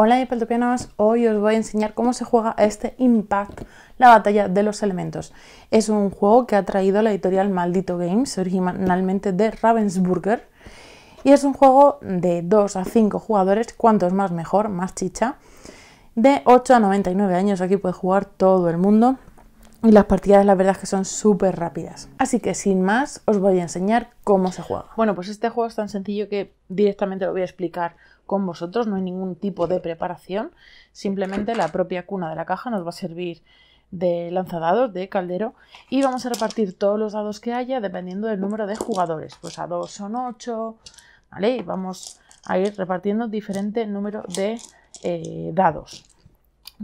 Hola hipertropianos, hoy os voy a enseñar cómo se juega este Impact, la batalla de los elementos. Es un juego que ha traído la editorial Maldito Games, originalmente de Ravensburger, y es un juego de 2 a 5 jugadores, cuantos más mejor, más chicha, de 8 a 99 años, aquí puede jugar todo el mundo, y las partidas la verdad es que son súper rápidas. Así que sin más os voy a enseñar cómo se juega. Bueno, pues este juego es tan sencillo que directamente lo voy a explicar con vosotros, no hay ningún tipo de preparación, simplemente la propia cuna de la caja nos va a servir de lanzadados, de caldero, y vamos a repartir todos los dados que haya dependiendo del número de jugadores. Pues a dos son ocho, ¿vale? Y vamos a ir repartiendo diferente número de eh, dados.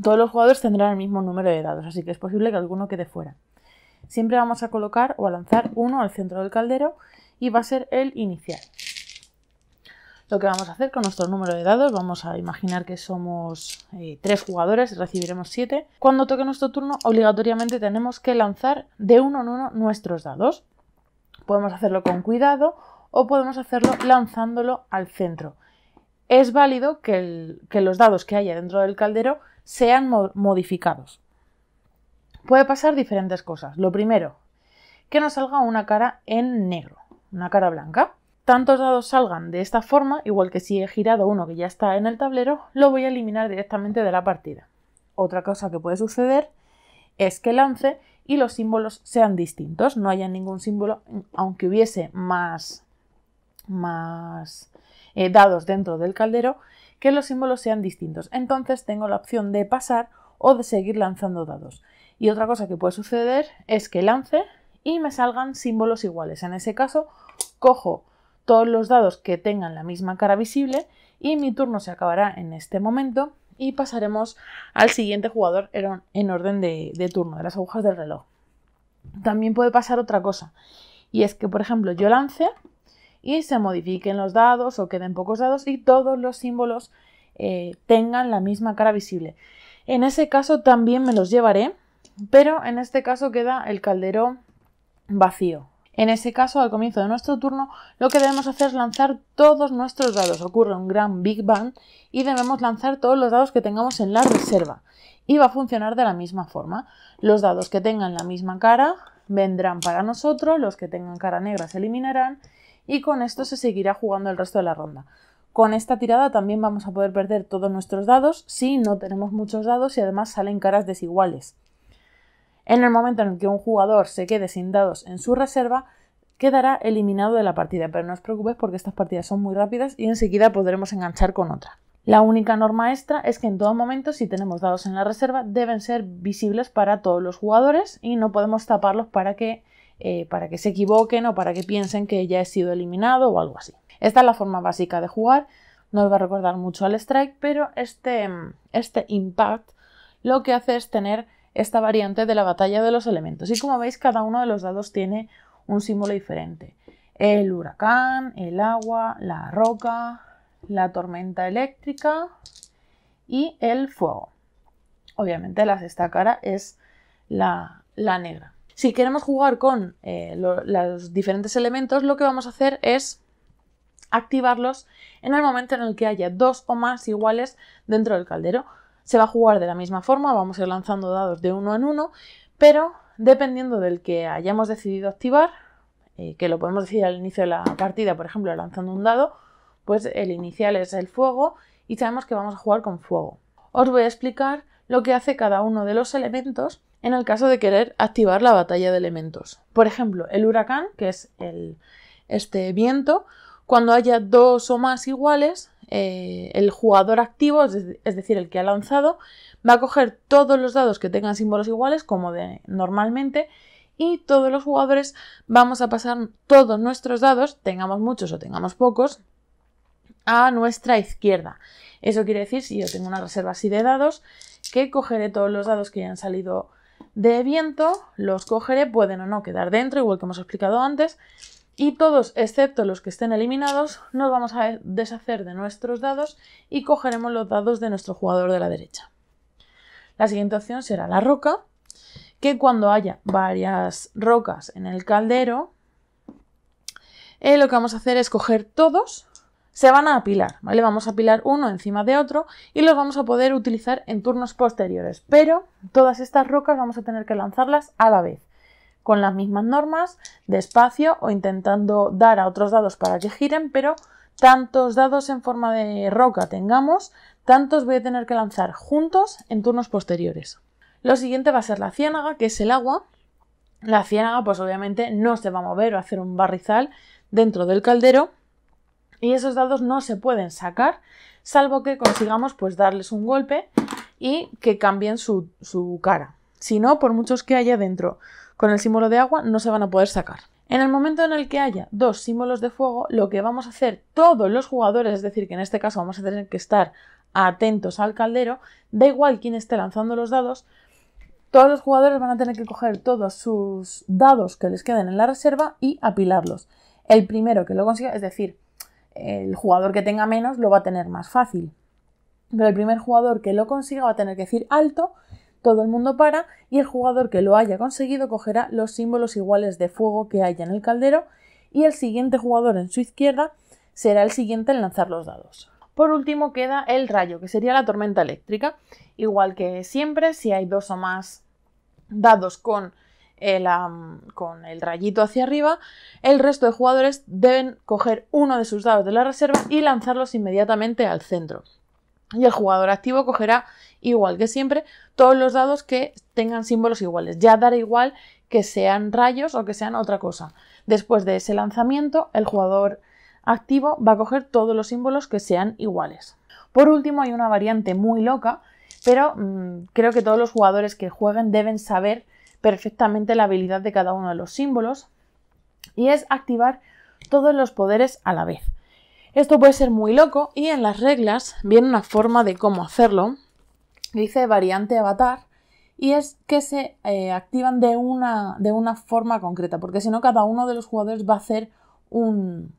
Todos los jugadores tendrán el mismo número de dados, así que es posible que alguno quede fuera. Siempre vamos a colocar o a lanzar uno al centro del caldero y va a ser el inicial. Lo que vamos a hacer con nuestro número de dados, vamos a imaginar que somos eh, tres jugadores, recibiremos siete. Cuando toque nuestro turno, obligatoriamente tenemos que lanzar de uno en uno nuestros dados. Podemos hacerlo con cuidado o podemos hacerlo lanzándolo al centro. Es válido que, los dados que haya dentro del caldero sean modificados. Puede pasar diferentes cosas. Lo primero, que nos salga una cara en negro, una cara blanca tantos dados salgan de esta forma, igual que si he girado uno que ya está en el tablero, lo voy a eliminar directamente de la partida. Otra cosa que puede suceder es que lance y los símbolos sean distintos, no haya ningún símbolo, aunque hubiese más, más eh, dados dentro del caldero, que los símbolos sean distintos. Entonces tengo la opción de pasar o de seguir lanzando dados. Y otra cosa que puede suceder es que lance y me salgan símbolos iguales. En ese caso, cojo todos los dados que tengan la misma cara visible y mi turno se acabará en este momento y pasaremos al siguiente jugador en orden de, turno, de las agujas del reloj. También puede pasar otra cosa y es que, por ejemplo, yo lance y se modifiquen los dados o queden pocos dados y todos los símbolos eh, tengan la misma cara visible. En ese caso también me los llevaré, pero en este caso queda el caldero vacío. En ese caso, al comienzo de nuestro turno, lo que debemos hacer es lanzar todos nuestros dados. Ocurre un gran Big Bang y debemos lanzar todos los dados que tengamos en la reserva. Y va a funcionar de la misma forma. Los dados que tengan la misma cara vendrán para nosotros, los que tengan cara negra se eliminarán y con esto se seguirá jugando el resto de la ronda. Con esta tirada también vamos a poder perder todos nuestros dados si no tenemos muchos dados y además salen caras desiguales. En el momento en el que un jugador se quede sin dados en su reserva, quedará eliminado de la partida, pero no os preocupéis porque estas partidas son muy rápidas y enseguida podremos enganchar con otra. La única norma extra es que en todo momento, si tenemos dados en la reserva, deben ser visibles para todos los jugadores y no podemos taparlos para que, eh, para que se equivoquen o para que piensen que ya he sido eliminado o algo así. Esta es la forma básica de jugar, no os va a recordar mucho al strike, pero este, este impact lo que hace es tener esta variante de la batalla de los elementos. Y como veis, cada uno de los dados tiene un símbolo diferente. El huracán, el agua, la roca, la tormenta eléctrica y el fuego. Obviamente la sexta cara es la, la negra. Si queremos jugar con eh, los diferentes elementos, lo que vamos a hacer es activarlos en el momento en el que haya dos o más iguales dentro del caldero. Se va a jugar de la misma forma, vamos a ir lanzando dados de uno en uno, pero dependiendo del que hayamos decidido activar, eh, que lo podemos decir al inicio de la partida, por ejemplo, lanzando un dado, pues el inicial es el fuego y sabemos que vamos a jugar con fuego. Os voy a explicar lo que hace cada uno de los elementos en el caso de querer activar la batalla de elementos. Por ejemplo, el huracán, que es el, este viento, cuando haya dos o más iguales, eh, el jugador activo, es, decir, el que ha lanzado, va a coger todos los dados que tengan símbolos iguales, como de normalmente, y todos los jugadores vamos a pasar todos nuestros dados, tengamos muchos o tengamos pocos, a nuestra izquierda. Eso quiere decir, si yo tengo una reserva así de dados, que cogeré todos los dados que hayan salido de viento, los cogeré, pueden o no quedar dentro, igual que hemos explicado antes, y todos, excepto los que estén eliminados, nos vamos a deshacer de nuestros dados y cogeremos los dados de nuestro jugador de la derecha. La siguiente opción será la roca, que cuando haya varias rocas en el caldero, eh, lo que vamos a hacer es coger todos, se van a apilar, Vamos a apilar uno encima de otro y los vamos a poder utilizar en turnos posteriores, pero todas estas rocas vamos a tener que lanzarlas a la vez con las mismas normas, despacio o intentando dar a otros dados para que giren, pero tantos dados en forma de roca tengamos, tantos voy a tener que lanzar juntos en turnos posteriores. Lo siguiente va a ser la ciénaga, que es el agua. La ciénaga pues obviamente no se va a mover o hacer un barrizal dentro del caldero y esos dados no se pueden sacar salvo que consigamos pues darles un golpe y que cambien su, su cara. Si no, por muchos que haya dentro con el símbolo de agua no se van a poder sacar. En el momento en el que haya dos símbolos de fuego, lo que vamos a hacer todos los jugadores, es decir, que en este caso vamos a tener que estar atentos al caldero, da igual quién esté lanzando los dados, todos los jugadores van a tener que coger todos sus dados que les queden en la reserva y apilarlos. El primero que lo consiga, es decir, el jugador que tenga menos lo va a tener más fácil. Pero el primer jugador que lo consiga va a tener que decir alto todo el mundo para y el jugador que lo haya conseguido cogerá los símbolos iguales de fuego que haya en el caldero y el siguiente jugador en su izquierda será el siguiente en lanzar los dados. Por último queda el rayo, que sería la tormenta eléctrica. Igual que siempre, si hay dos o más dados con el, con el rayito hacia arriba, el resto de jugadores deben coger uno de sus dados de la reserva y lanzarlos inmediatamente al centro. Y el jugador activo cogerá igual que siempre, todos los dados que tengan símbolos iguales. Ya dará igual que sean rayos o que sean otra cosa. Después de ese lanzamiento, el jugador activo va a coger todos los símbolos que sean iguales. Por último, hay una variante muy loca, pero mm, creo que todos los jugadores que jueguen deben saber perfectamente la habilidad de cada uno de los símbolos, y es activar todos los poderes a la vez. Esto puede ser muy loco y en las reglas viene una forma de cómo hacerlo, dice variante avatar y es que se eh, activan de una, forma concreta, porque si no cada uno de los jugadores va a hacer un,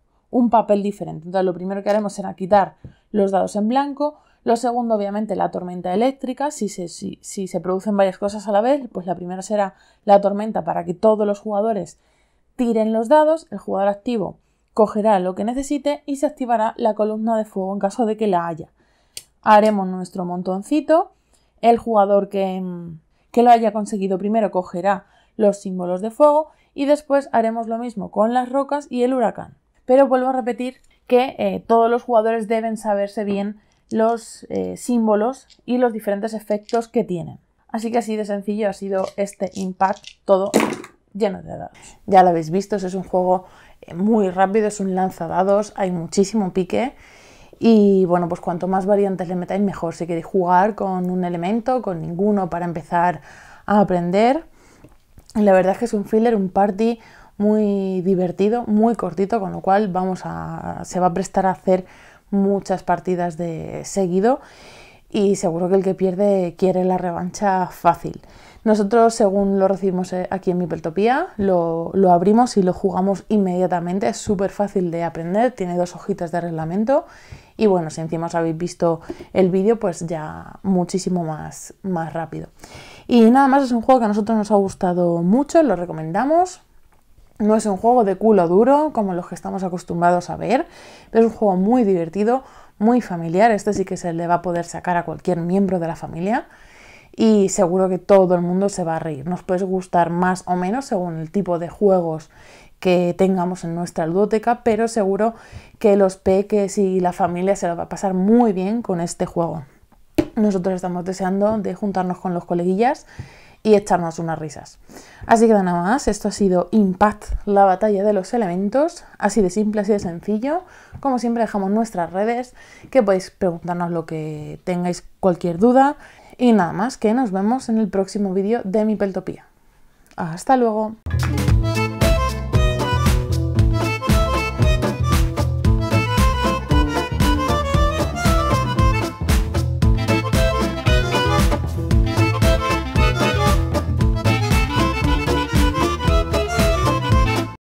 papel diferente. Entonces lo primero que haremos será quitar los dados en blanco, lo segundo, obviamente, la tormenta eléctrica. Si se, si se, producen varias cosas a la vez, pues la primera será la tormenta para que todos los jugadores tiren los dados. El jugador activo cogerá lo que necesite y se activará la columna de fuego en caso de que la haya. Haremos nuestro montoncito el jugador mm, que, lo haya conseguido primero cogerá los símbolos de fuego y después haremos lo mismo con las rocas y el huracán. Pero vuelvo a repetir que eh, todos los jugadores deben saberse bien los eh, símbolos y los diferentes efectos que tienen. Así que así de sencillo ha sido este impact todo lleno de dados. Ya lo habéis visto, es un juego eh, muy rápido, es un lanzadados, hay muchísimo pique y bueno, pues cuanto más variantes le metáis, mejor. Si queréis jugar con un elemento, con ninguno, para empezar a aprender. la verdad es que es un filler, un party muy divertido, muy cortito, con lo cual vamos se va a prestar a hacer muchas partidas de seguido y seguro que el que pierde quiere la revancha fácil. Nosotros, según lo recibimos eh, aquí en Mipeltopía, lo, lo abrimos y lo jugamos inmediatamente. Es súper fácil de aprender, tiene dos hojitas de reglamento. Y bueno, si encima os habéis visto el vídeo, pues ya muchísimo más, más rápido. Y nada más, es un juego que a nosotros nos ha gustado mucho, lo recomendamos. No es un juego de culo duro, como los que estamos acostumbrados a ver, pero es un juego muy divertido, muy familiar. Este sí que se le va a poder sacar a cualquier miembro de la familia y seguro que todo el mundo se va a reír. Nos puede gustar más o menos según el tipo de juegos que tengamos en nuestra ludoteca, pero seguro que los peques y la familia se lo va a pasar muy bien con este juego. Nosotros estamos deseando de juntarnos con los coleguillas y echarnos unas risas. Así que nada más, esto ha sido Impact, la batalla de los elementos, así de simple, así de sencillo. Como siempre dejamos nuestras redes, que podéis preguntarnos lo que tengáis cualquier duda. Y nada más, que nos vemos en el próximo vídeo de mi peltopía. ¡Hasta luego!